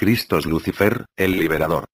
Cristos Lucifer, el liberador.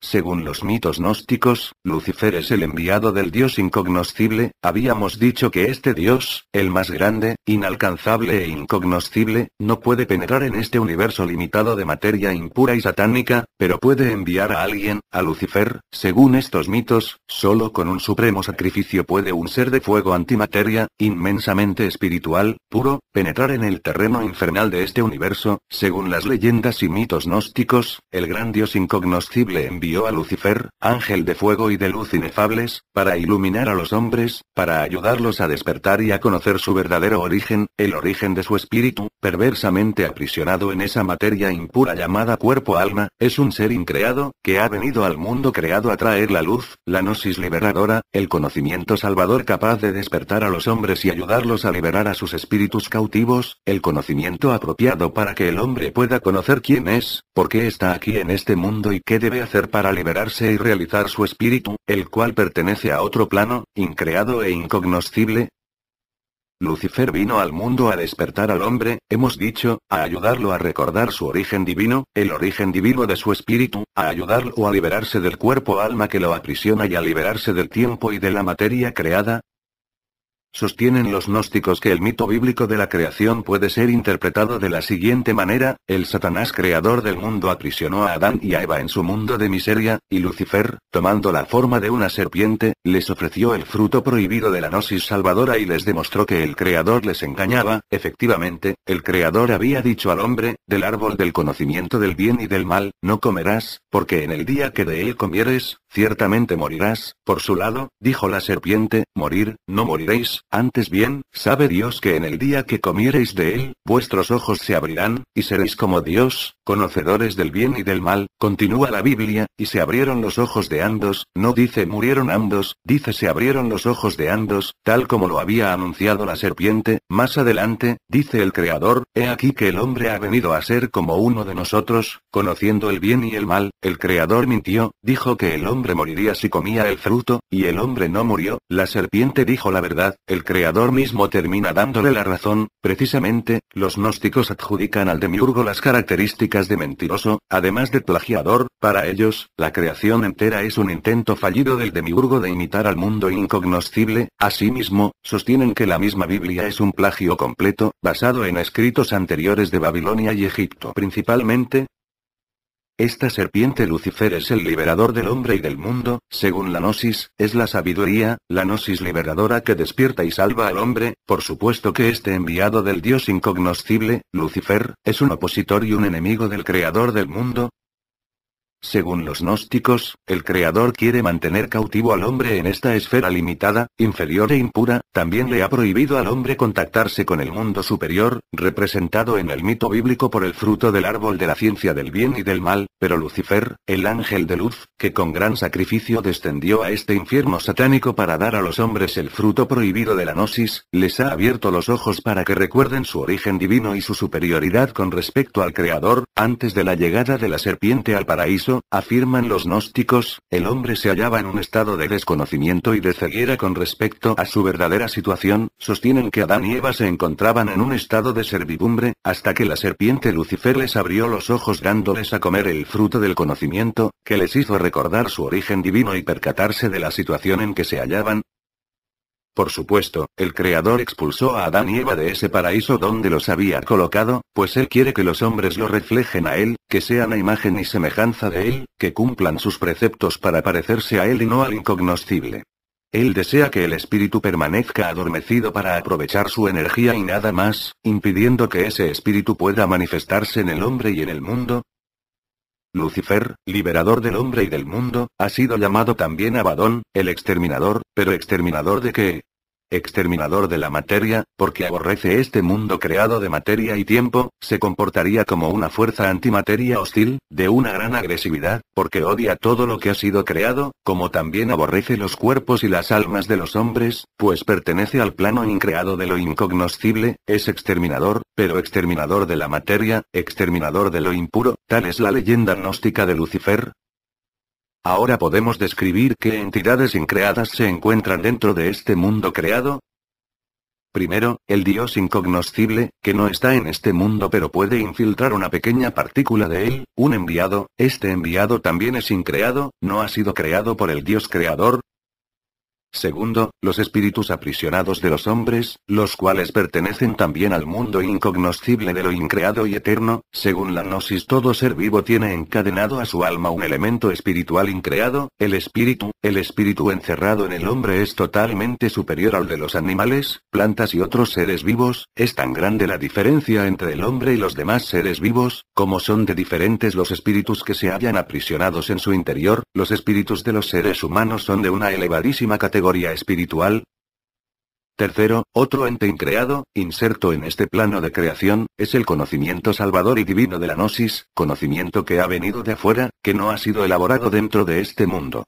Según los mitos gnósticos, Lucifer es el enviado del Dios incognoscible, habíamos dicho que este Dios, el más grande, inalcanzable e incognoscible, no puede penetrar en este universo limitado de materia impura y satánica, pero puede enviar a alguien, a Lucifer, según estos mitos, solo con un supremo sacrificio puede un ser de fuego antimateria, inmensamente espiritual, puro, penetrar en el terreno infernal de este universo, según las leyendas y mitos gnósticos, el gran Dios incognoscible envía a Lucifer, ángel de fuego y de luz inefables, para iluminar a los hombres, para ayudarlos a despertar y a conocer su verdadero origen, el origen de su espíritu, perversamente aprisionado en esa materia impura llamada cuerpo-alma, es un ser increado, que ha venido al mundo creado a traer la luz, la gnosis liberadora, el conocimiento salvador capaz de despertar a los hombres y ayudarlos a liberar a sus espíritus cautivos, el conocimiento apropiado para que el hombre pueda conocer quién es, por qué está aquí en este mundo y qué debe hacer para para liberarse y realizar su espíritu, el cual pertenece a otro plano, increado e incognoscible? Lucifer vino al mundo a despertar al hombre, hemos dicho, a ayudarlo a recordar su origen divino, el origen divino de su espíritu, a ayudarlo a liberarse del cuerpo alma que lo aprisiona y a liberarse del tiempo y de la materia creada, Sostienen los gnósticos que el mito bíblico de la creación puede ser interpretado de la siguiente manera, el Satanás creador del mundo aprisionó a Adán y a Eva en su mundo de miseria, y Lucifer, tomando la forma de una serpiente, les ofreció el fruto prohibido de la gnosis salvadora y les demostró que el creador les engañaba, efectivamente, el creador había dicho al hombre, del árbol del conocimiento del bien y del mal, no comerás, porque en el día que de él comieres, Ciertamente morirás, por su lado, dijo la serpiente, morir, no moriréis, antes bien, sabe Dios que en el día que comiereis de él, vuestros ojos se abrirán, y seréis como Dios, conocedores del bien y del mal, continúa la Biblia, y se abrieron los ojos de Andos, no dice murieron Andos, dice se abrieron los ojos de Andos, tal como lo había anunciado la serpiente, más adelante, dice el Creador, he aquí que el hombre ha venido a ser como uno de nosotros, conociendo el bien y el mal, el Creador mintió, dijo que el hombre moriría si comía el fruto, y el hombre no murió, la serpiente dijo la verdad, el Creador mismo termina dándole la razón, precisamente, los gnósticos adjudican al demiurgo las características de mentiroso, además de plagiador, para ellos, la creación entera es un intento fallido del demiurgo de imitar al mundo incognoscible, asimismo, sostienen que la misma Biblia es un plagio completo, basado en escritos anteriores de Babilonia y Egipto principalmente, esta serpiente Lucifer es el liberador del hombre y del mundo, según la Gnosis, es la sabiduría, la Gnosis liberadora que despierta y salva al hombre, por supuesto que este enviado del Dios incognoscible, Lucifer, es un opositor y un enemigo del creador del mundo, según los gnósticos, el Creador quiere mantener cautivo al hombre en esta esfera limitada, inferior e impura, también le ha prohibido al hombre contactarse con el mundo superior, representado en el mito bíblico por el fruto del árbol de la ciencia del bien y del mal, pero Lucifer, el ángel de luz, que con gran sacrificio descendió a este infierno satánico para dar a los hombres el fruto prohibido de la gnosis, les ha abierto los ojos para que recuerden su origen divino y su superioridad con respecto al Creador, antes de la llegada de la serpiente al paraíso, afirman los gnósticos, el hombre se hallaba en un estado de desconocimiento y de ceguera con respecto a su verdadera situación, sostienen que Adán y Eva se encontraban en un estado de servidumbre, hasta que la serpiente Lucifer les abrió los ojos dándoles a comer el fruto del conocimiento, que les hizo recordar su origen divino y percatarse de la situación en que se hallaban, por supuesto, el Creador expulsó a Adán y Eva de ese paraíso donde los había colocado, pues Él quiere que los hombres lo reflejen a Él, que sean a imagen y semejanza de Él, que cumplan sus preceptos para parecerse a Él y no al incognoscible. Él desea que el espíritu permanezca adormecido para aprovechar su energía y nada más, impidiendo que ese espíritu pueda manifestarse en el hombre y en el mundo, Lucifer, liberador del hombre y del mundo, ha sido llamado también Abadón, el exterminador, pero exterminador de qué? exterminador de la materia, porque aborrece este mundo creado de materia y tiempo, se comportaría como una fuerza antimateria hostil, de una gran agresividad, porque odia todo lo que ha sido creado, como también aborrece los cuerpos y las almas de los hombres, pues pertenece al plano increado de lo incognoscible, es exterminador, pero exterminador de la materia, exterminador de lo impuro, tal es la leyenda gnóstica de Lucifer, Ahora podemos describir qué entidades increadas se encuentran dentro de este mundo creado. Primero, el dios incognoscible, que no está en este mundo pero puede infiltrar una pequeña partícula de él, un enviado, este enviado también es increado, no ha sido creado por el dios creador, Segundo, los espíritus aprisionados de los hombres, los cuales pertenecen también al mundo incognoscible de lo increado y eterno, según la gnosis todo ser vivo tiene encadenado a su alma un elemento espiritual increado, el espíritu, el espíritu encerrado en el hombre es totalmente superior al de los animales, plantas y otros seres vivos, es tan grande la diferencia entre el hombre y los demás seres vivos, como son de diferentes los espíritus que se hallan aprisionados en su interior, los espíritus de los seres humanos son de una elevadísima categoría espiritual. Tercero, otro ente increado, inserto en este plano de creación, es el conocimiento salvador y divino de la gnosis, conocimiento que ha venido de afuera, que no ha sido elaborado dentro de este mundo.